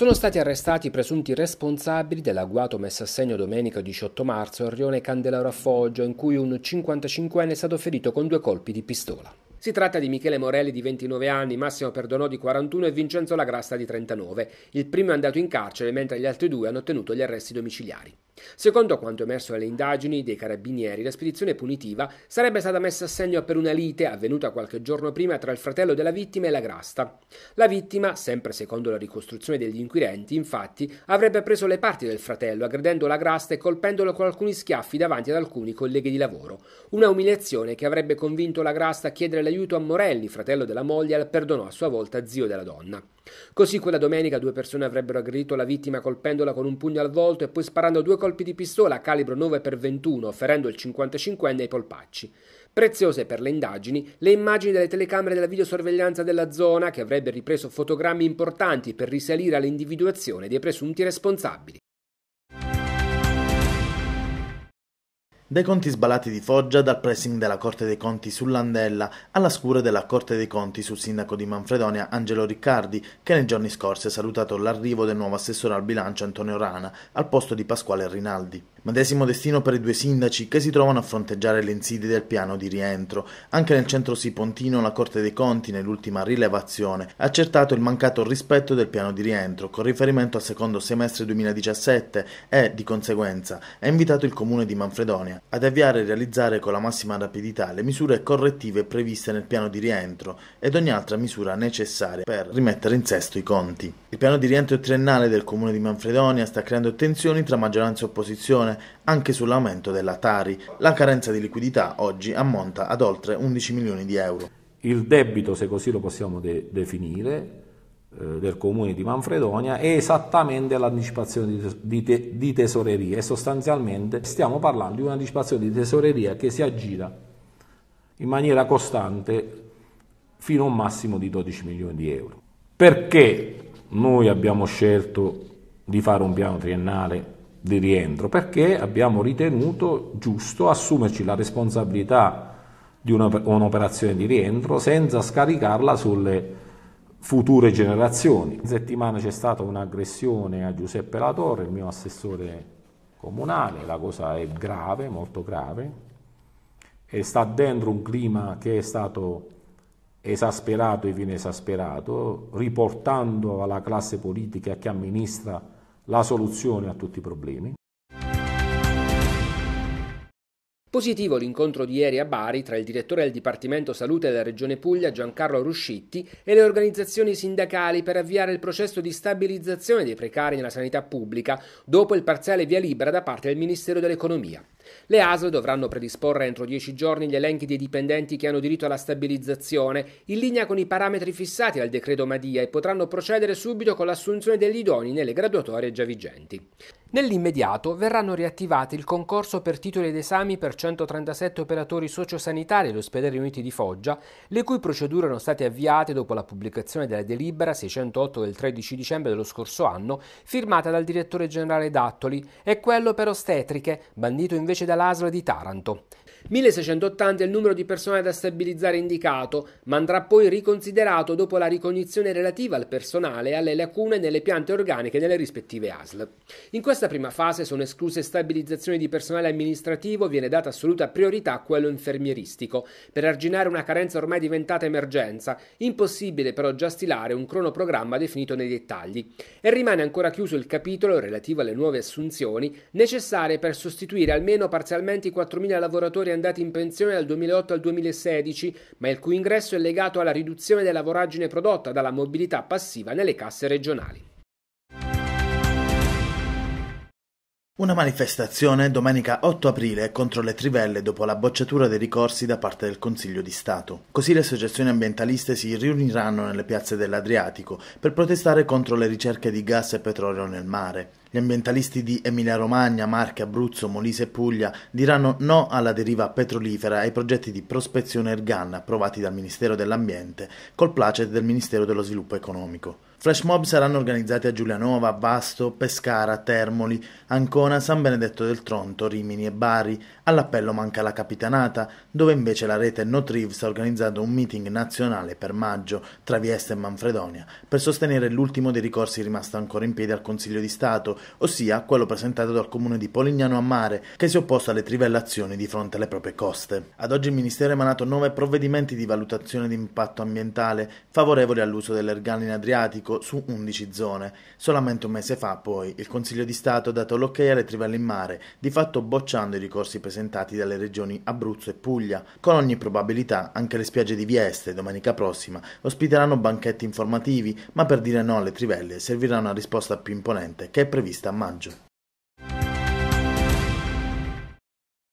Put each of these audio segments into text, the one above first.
Sono stati arrestati i presunti responsabili dell'agguato messo a segno domenica 18 marzo a Rione Candelaro a Foggia, in cui un 55enne è stato ferito con due colpi di pistola. Si tratta di Michele Morelli di 29 anni, Massimo Perdonò di 41 e Vincenzo Lagrasta di 39. Il primo è andato in carcere mentre gli altri due hanno ottenuto gli arresti domiciliari. Secondo quanto emerso dalle indagini dei carabinieri, la spedizione punitiva sarebbe stata messa a segno per una lite avvenuta qualche giorno prima tra il fratello della vittima e la grasta. La vittima, sempre secondo la ricostruzione degli inquirenti, infatti, avrebbe preso le parti del fratello, aggredendo la grasta e colpendolo con alcuni schiaffi davanti ad alcuni colleghi di lavoro. Una umiliazione che avrebbe convinto la grasta a chiedere le l'aiuto a Morelli, fratello della moglie, la perdonò a sua volta zio della donna. Così quella domenica due persone avrebbero aggredito la vittima colpendola con un pugno al volto e poi sparando due colpi di pistola a calibro 9x21, ferendo il 55enne ai polpacci. Preziose per le indagini le immagini delle telecamere della videosorveglianza della zona che avrebbe ripreso fotogrammi importanti per risalire all'individuazione dei presunti responsabili. Dai conti sbalati di Foggia, dal pressing della Corte dei Conti sull'Andella alla scura della Corte dei Conti sul sindaco di Manfredonia Angelo Riccardi, che nei giorni scorsi ha salutato l'arrivo del nuovo assessore al bilancio Antonio Rana al posto di Pasquale Rinaldi. Medesimo destino per i due sindaci che si trovano a fronteggiare le insidie del piano di rientro. Anche nel centro sipontino la Corte dei Conti, nell'ultima rilevazione, ha accertato il mancato rispetto del piano di rientro con riferimento al secondo semestre 2017 e, di conseguenza, ha invitato il comune di Manfredonia ad avviare e realizzare con la massima rapidità le misure correttive previste nel piano di rientro ed ogni altra misura necessaria per rimettere in sesto i conti. Il piano di rientro triennale del comune di Manfredonia sta creando tensioni tra maggioranza e opposizione attenzione anche sull'aumento della Tari. La carenza di liquidità oggi ammonta ad oltre 11 milioni di euro. Il debito, se così lo possiamo de- definire, eh, del comune di Manfredonia è esattamente l'anticipazione di, di, te- di tesoreria e sostanzialmente stiamo parlando di un'anticipazione di tesoreria che si aggira in maniera costante fino a un massimo di 12 milioni di euro. Perché noi abbiamo scelto di fare un piano triennale di rientro perché abbiamo ritenuto giusto assumerci la responsabilità di un'operazione di rientro senza scaricarla sulle future generazioni. In settimana c'è stata un'aggressione a Giuseppe Latorre, il mio assessore comunale, la cosa è grave, molto grave, e sta dentro un clima che è stato esasperato e viene esasperato, riportando alla classe politica che amministra la soluzione a tutti i problemi Positivo l'incontro di ieri a Bari tra il direttore del Dipartimento Salute della Regione Puglia Giancarlo Ruscitti e le organizzazioni sindacali per avviare il processo di stabilizzazione dei precari nella sanità pubblica dopo il parziale via libera da parte del Ministero dell'Economia. Le ASL dovranno predisporre entro 10 giorni gli elenchi dei dipendenti che hanno diritto alla stabilizzazione in linea con i parametri fissati dal decreto Madia e potranno procedere subito con l'assunzione degli idoni nelle graduatorie già vigenti. Nell'immediato verranno riattivati il concorso per titoli ed esami per 137 operatori sociosanitari degli ospedali di Foggia, le cui procedure erano state avviate dopo la pubblicazione della delibera 608 del 13 dicembre dello scorso anno, firmata dal direttore generale Dattoli, e quello per ostetriche, bandito invece dall'ASL di Taranto. 1680 è il numero di personale da stabilizzare indicato, ma andrà poi riconsiderato dopo la ricognizione relativa al personale e alle lacune nelle piante organiche nelle rispettive ASL. In questa prima fase sono escluse stabilizzazioni di personale amministrativo, viene data assoluta priorità a quello infermieristico, per arginare una carenza ormai diventata emergenza, impossibile però già stilare un cronoprogramma definito nei dettagli. E rimane ancora chiuso il capitolo relativo alle nuove assunzioni necessarie per sostituire almeno parzialmente i 4.000 lavoratori anziani andati in pensione dal 2008 al 2016, ma il cui ingresso è legato alla riduzione della voragine prodotta dalla mobilità passiva nelle casse regionali. Una manifestazione domenica 8 aprile contro le trivelle dopo la bocciatura dei ricorsi da parte del Consiglio di Stato. Così le associazioni ambientaliste si riuniranno nelle piazze dell'Adriatico per protestare contro le ricerche di gas e petrolio nel mare. Gli ambientalisti di Emilia-Romagna, Marche, Abruzzo, Molise e Puglia diranno no alla deriva petrolifera e ai progetti di prospezione Ergan approvati dal Ministero dell'Ambiente col placet del Ministero dello Sviluppo Economico. Flash mob saranno organizzati a Giulianova, Vasto, Pescara, Termoli, Ancona, San Benedetto del Tronto, Rimini e Bari. All'appello manca la Capitanata, dove invece la rete Notriv sta organizzando un meeting nazionale per maggio tra Vieste e Manfredonia per sostenere l'ultimo dei ricorsi rimasto ancora in piedi al Consiglio di Stato, ossia quello presentato dal comune di Polignano a Mare che si è opposto alle trivellazioni di fronte alle proprie coste. Ad oggi il Ministero ha emanato nove provvedimenti di valutazione di impatto ambientale favorevoli all'uso dell'ergano in Adriatico Francisco su 11 zone. Solamente un mese fa, poi, il Consiglio di Stato ha dato l'ok alle trivelle in mare, di fatto bocciando i ricorsi presentati dalle regioni Abruzzo e Puglia. Con ogni probabilità, anche le spiagge di Vieste, domenica prossima, ospiteranno banchetti informativi, ma per dire no alle trivelle servirà una risposta più imponente, che è prevista a maggio.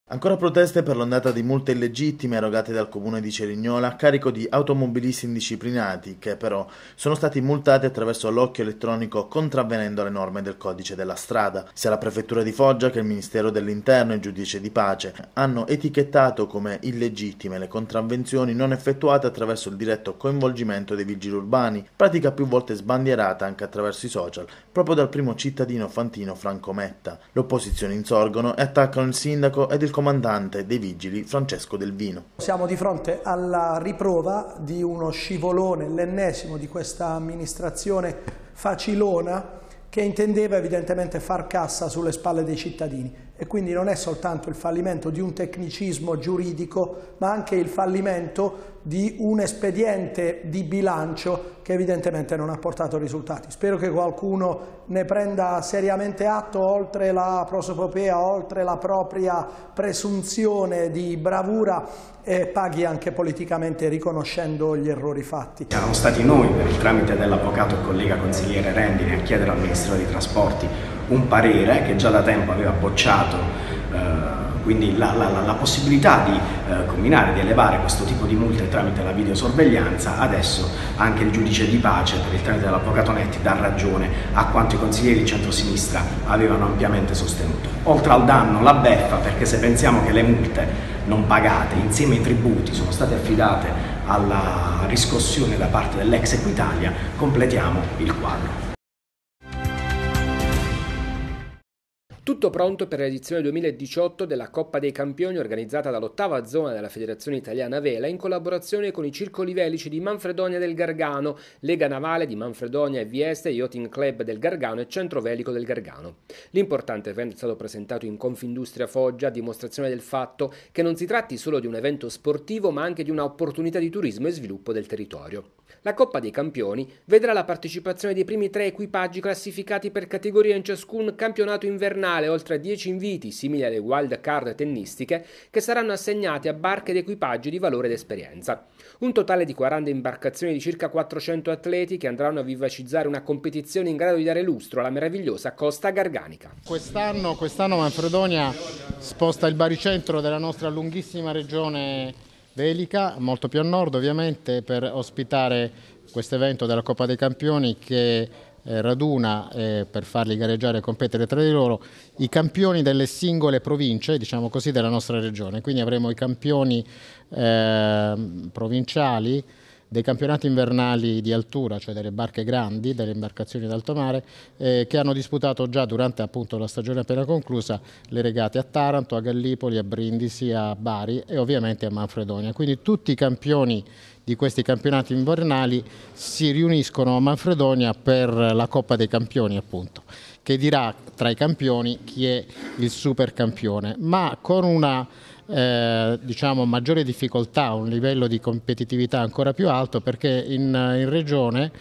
Ancora proteste per l'ondata di multe illegittime erogate dal comune di Cerignola a carico di automobilisti indisciplinati che però sono stati multati attraverso l'occhio elettronico contravvenendo le norme del codice della strada. Sia la prefettura di Foggia che il Ministero dell'Interno e il giudice di pace hanno etichettato come illegittime le contravvenzioni non effettuate attraverso il diretto coinvolgimento dei vigili urbani, pratica più volte sbandierata anche attraverso i social proprio dal primo cittadino fantino Franco Metta. L'opposizione insorgono e attaccano il sindaco ed il comandante dei vigili Francesco Del Vino. Siamo di fronte alla riprova di uno scivolone, l'ennesimo di questa amministrazione facilona che intendeva evidentemente far cassa sulle spalle dei cittadini. E quindi non è soltanto il fallimento di un tecnicismo giuridico, ma anche il fallimento di un espediente di bilancio che evidentemente non ha portato risultati. Spero che qualcuno ne prenda seriamente atto, oltre la prosopopea, oltre la propria presunzione di bravura, e paghi anche politicamente riconoscendo gli errori fatti. Siamo stati noi, per il tramite dell'avvocato e collega consigliere Rendine, a chiedere al Ministro dei Trasporti un parere che già da tempo aveva bocciato eh, quindi la, la, la, possibilità di eh, combinare, di elevare questo tipo di multe tramite la videosorveglianza, adesso anche il giudice di pace per il tramite dell'avvocato Netti dà ragione a quanto i consiglieri di centrosinistra avevano ampiamente sostenuto. Oltre al danno, la beffa, perché se pensiamo che le multe non pagate insieme ai tributi sono state affidate alla riscossione da parte dell'ex Equitalia, completiamo il quadro. Tutto pronto per l'edizione 2018 della Coppa dei Campioni organizzata dall'ottava zona della Federazione Italiana Vela in collaborazione con i circoli velici di Manfredonia del Gargano, Lega Navale di Manfredonia e Vieste, Yachting Club del Gargano e Centro Velico del Gargano. L'importante evento è stato presentato in Confindustria Foggia a dimostrazione del fatto che non si tratti solo di un evento sportivo ma anche di un'opportunità di turismo e sviluppo del territorio. La Coppa dei Campioni vedrà la partecipazione dei primi tre equipaggi classificati per categoria in ciascun campionato invernale totale oltre 10 inviti, simili alle wild card tennistiche, che saranno assegnati a barche ed equipaggi di valore ed esperienza. Un totale di 40 imbarcazioni di circa 400 atleti che andranno a vivacizzare una competizione in grado di dare lustro alla meravigliosa costa garganica. Quest'anno, quest'anno Manfredonia sposta il baricentro della nostra lunghissima regione velica, molto più a nord ovviamente, per ospitare questo evento della Coppa dei Campioni che eh, raduna eh, per farli gareggiare e competere tra di loro i campioni delle singole province, diciamo così, della nostra regione. Quindi avremo i campioni eh, provinciali dei campionati invernali di altura, cioè delle barche grandi, delle imbarcazioni d'alto mare, eh, che hanno disputato già durante appunto, la stagione appena conclusa le regate a Taranto, a Gallipoli, a Brindisi, a Bari e ovviamente a Manfredonia. Quindi tutti i campioni di questi campionati invernali si riuniscono a Manfredonia per la Coppa dei Campioni appunto, che dirà tra i campioni chi è il super campione, ma con una eh, diciamo, maggiore difficoltà, un livello di competitività ancora più alto perché in, in regione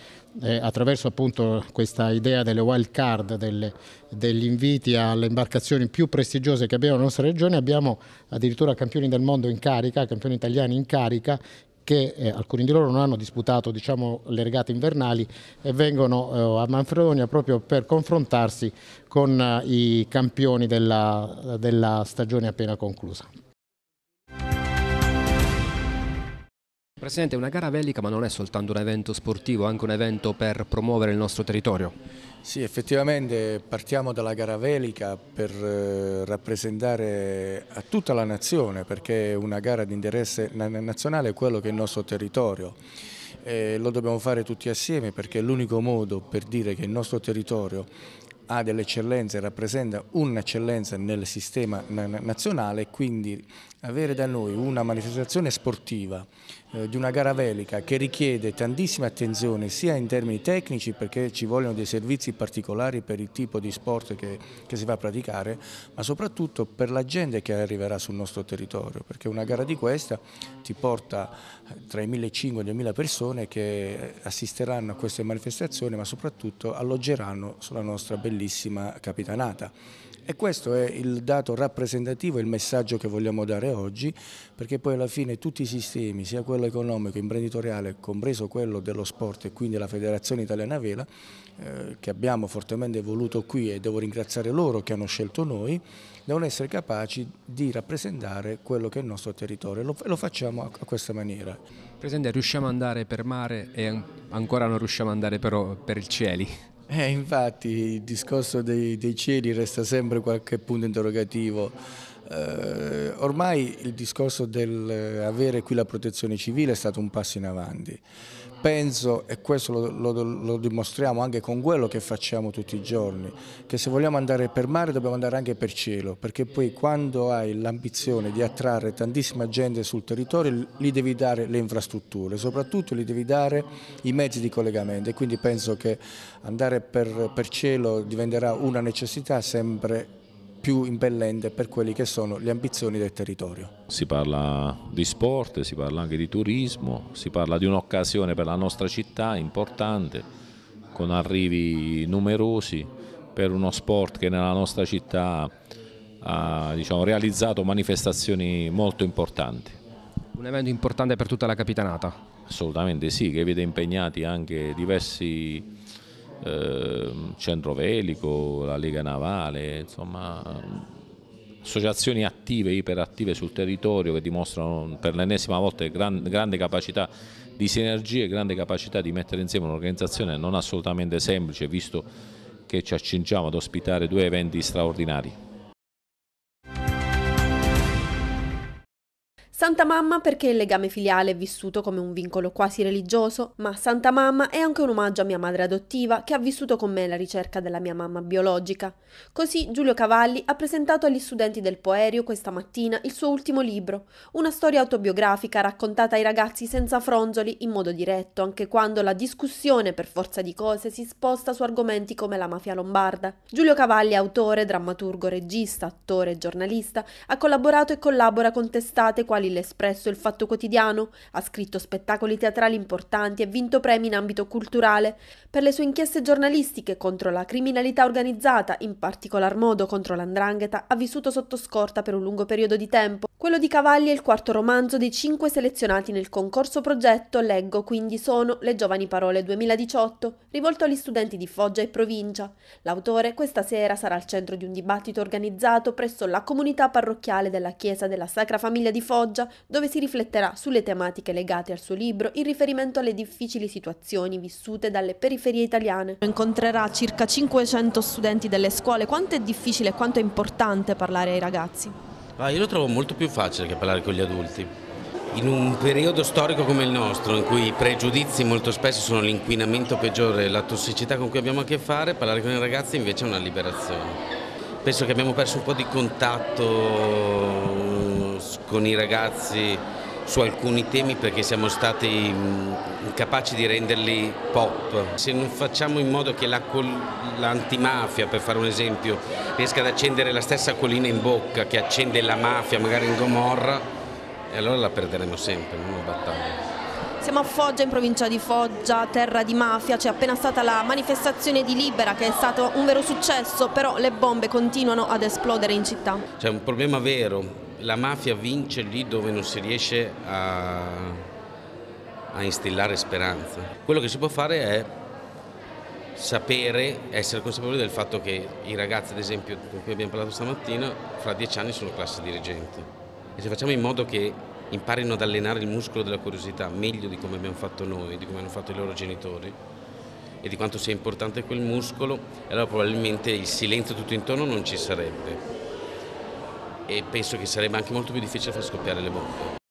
eh, attraverso appunto questa idea delle wild card, delle, degli inviti alle imbarcazioni più prestigiose che abbiamo nella nostra regione, abbiamo addirittura campioni del mondo in carica, campioni italiani in carica che eh, alcuni di loro non hanno disputato diciamo, le regate invernali e vengono eh, a Manfredonia proprio per confrontarsi con eh, i campioni della, della stagione appena conclusa. Presidente, una gara bellica ma non è soltanto un evento sportivo, è anche un evento per promuovere il nostro territorio. Sì, effettivamente partiamo dalla gara velica per eh, rappresentare a tutta la nazione perché è una gara di interesse nazionale quello che è il nostro territorio. E eh, lo dobbiamo fare tutti assieme perché è l'unico modo per dire che il nostro territorio ha delle eccellenze, rappresenta un'eccellenza nel sistema nazionale, quindi avere da noi una manifestazione sportiva eh, di una gara velica che richiede tantissima attenzione sia in termini tecnici perché ci vogliono dei servizi particolari per il tipo di sport che, che si va a praticare, ma soprattutto per la gente che arriverà sul nostro territorio, perché una gara di questa ti porta eh, tra i 1.500 e i 2.000 persone che assisteranno a queste manifestazioni, ma soprattutto alloggeranno sulla nostra bellissima bellissima capitanata. E questo è il dato rappresentativo, il messaggio che vogliamo dare oggi, perché poi alla fine tutti i sistemi, sia quello economico, imprenditoriale, compreso quello dello sport e quindi la Federazione Italiana Vela, eh, che abbiamo fortemente voluto qui e devo ringraziare loro che hanno scelto noi, devono essere capaci di rappresentare quello che è il nostro territorio. Lo, lo facciamo a, a, questa maniera. Presidente, riusciamo ad andare per mare e ancora non riusciamo ad andare però per il Cieli? Eh, infatti il discorso dei, dei, cieli resta sempre qualche punto interrogativo. Eh, ormai il discorso eh, avere qui la protezione civile è stato un passo in avanti penso, e questo lo, lo, lo, dimostriamo anche con quello che facciamo tutti i giorni, che se vogliamo andare per mare dobbiamo andare anche per cielo, perché poi quando hai l'ambizione di attrarre tantissima gente sul territorio, gli devi dare le infrastrutture, soprattutto gli devi dare i mezzi di collegamento e quindi penso che andare per, per cielo diventerà una necessità sempre più più impellente per quelle che sono le ambizioni del territorio. Si parla di sport, si parla anche di turismo, si parla di un'occasione per la nostra città importante, con arrivi numerosi per uno sport che nella nostra città ha diciamo, realizzato manifestazioni molto importanti. Un evento importante per tutta la capitanata? Assolutamente sì, che vede impegnati anche diversi Ehm, Centro Velico, la Lega Navale, insomma associazioni attive, iperattive sul territorio che dimostrano per l'ennesima volta gran, grande capacità di sinergie e grande capacità di mettere insieme un'organizzazione non assolutamente semplice visto che ci accingiamo ad ospitare due eventi straordinari. Santa Mamma perché il legame filiale è vissuto come un vincolo quasi religioso, ma Santa Mamma è anche un omaggio a mia madre adottiva che ha vissuto con me la ricerca della mia mamma biologica. Così Giulio Cavalli ha presentato agli studenti del Poerio questa mattina il suo ultimo libro, una storia autobiografica raccontata ai ragazzi senza fronzoli in modo diretto, anche quando la discussione per forza di cose si sposta su argomenti come la mafia lombarda. Giulio Cavalli, autore, drammaturgo, regista, attore e giornalista, ha collaborato e collabora con testate quali giornali L'Espresso e Il Fatto Quotidiano, ha scritto spettacoli teatrali importanti e vinto premi in ambito culturale per le sue inchieste giornalistiche contro la criminalità organizzata, in particolar modo contro l'andrangheta, ha vissuto sotto scorta per un lungo periodo di tempo quello di Cavalli è il quarto romanzo dei cinque selezionati nel concorso progetto Leggo quindi sono le giovani parole 2018, rivolto agli studenti di Foggia e provincia. L'autore questa sera sarà al centro di un dibattito organizzato presso la comunità parrocchiale della Chiesa della Sacra Famiglia di Foggia, dove si rifletterà sulle tematiche legate al suo libro in riferimento alle difficili situazioni vissute dalle periferie italiane. Incontrerà circa 500 studenti delle scuole. Quanto è difficile e quanto è importante parlare ai ragazzi? Ah, io lo trovo molto più facile che parlare con gli adulti. In un periodo storico come il nostro, in cui i pregiudizi molto spesso sono l'inquinamento peggiore e la tossicità con cui abbiamo a che fare, parlare con i ragazzi invece è una liberazione. Penso che abbiamo perso un po' di contatto mm, con i ragazzi su alcuni temi perché siamo stati mm, incapaci di renderli pop. Se non facciamo in modo che l'antimafia, per fare un esempio, riesca ad accendere la stessa colina in bocca che accende la mafia magari in Gomorra, allora la perderemo sempre, non una battaglia. Siamo a Foggia, in provincia di Foggia, terra di mafia, c'è appena stata la manifestazione di Libera che è stato un vero successo, però le bombe continuano ad esplodere in città. C'è un problema vero, la mafia vince lì dove non si riesce a, a instillare speranza. Quello che si può fare è sapere, essere consapevoli del fatto che i ragazzi, ad esempio, con cui abbiamo parlato stamattina, fra dieci anni sono classe dirigenti. E se facciamo in modo che imparino ad allenare il muscolo della curiosità meglio di come abbiamo fatto noi, di come hanno fatto i loro genitori, e di quanto sia importante quel muscolo, allora probabilmente il silenzio tutto intorno non ci sarebbe e penso che sarebbe anche molto più difficile far scoppiare le bombe.